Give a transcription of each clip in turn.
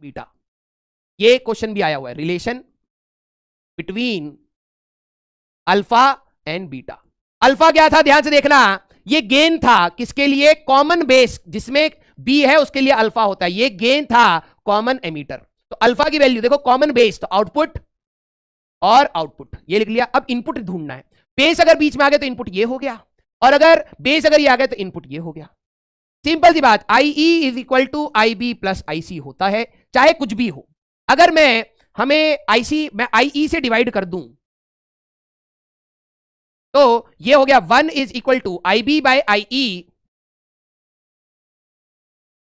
beta ये question भी आया हुआ है relation between alpha and beta alpha क्या था ध्यान से देखना ये गेन था किसके लिए कॉमन बेस जिसमें बी है उसके लिए अल्फा होता है ये गेन था कॉमन एमीटर तो अल्फा की वैल्यू देखो कॉमन बेस तो आउटपुट और आउटपुट ये लिख लिया अब इनपुट ढूंढना है बेस अगर बीच में आ गया तो इनपुट ये हो गया और अगर बेस अगर ये आ गया तो इनपुट ये हो गया सिंपल सी बात I E is equal to I B plus I C होता है चाहे कुछ भी हो अगर मैं हमें आईसी मैं आईई e से डिवाइड कर दूं तो ये हो गया one is equal to I B by I E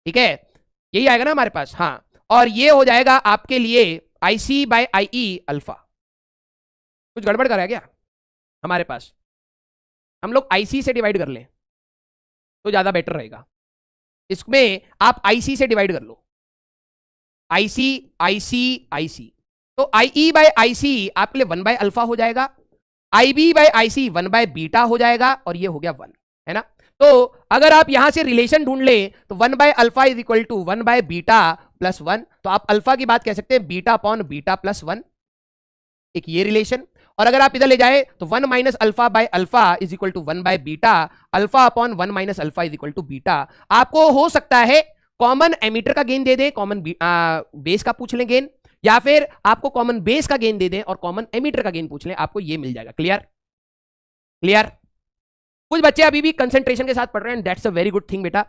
ठीक है यही आएगा ना हमारे पास हाँ और ये हो जाएगा आपके लिए आई सी बाई आई ई अल्फा कुछ गड़बड़ कराया क्या हमारे पास हम लोग आई सी से डिवाइड कर लें तो ज़्यादा बेटर रहेगा इसमें आप आई सी से डिवाइड कर लो आईसी आईसी आईसी तो आई बाय आईसी आपके लिए वन बाय अल्फा हो जाएगा I B by IC one by beta हो जाएगा और ये हो गया वन है ना तो अगर आप यहां से रिलेशन ढूंढ लें तो one by alpha is equal to one by beta plus one तो आप अल्फा की बात कह सकते हैं beta upon beta plus one एक ये रिलेशन और अगर आप इधर ले जाए तो one minus alpha by alpha is equal to one by beta alpha upon one minus alpha is equal to beta आपको हो सकता है कॉमन एमीटर का गेन दे दें कॉमन बेस का पूछ लें गेन या फिर आपको कॉमन बेस का गेन दे दें और कॉमन एमीटर का गेन पूछ लें आपको ये मिल जाएगा क्लियर क्लियर कुछ बच्चे अभी भी कंसेंट्रेशन के साथ पढ़ रहे हैं that's a very good thing बेटा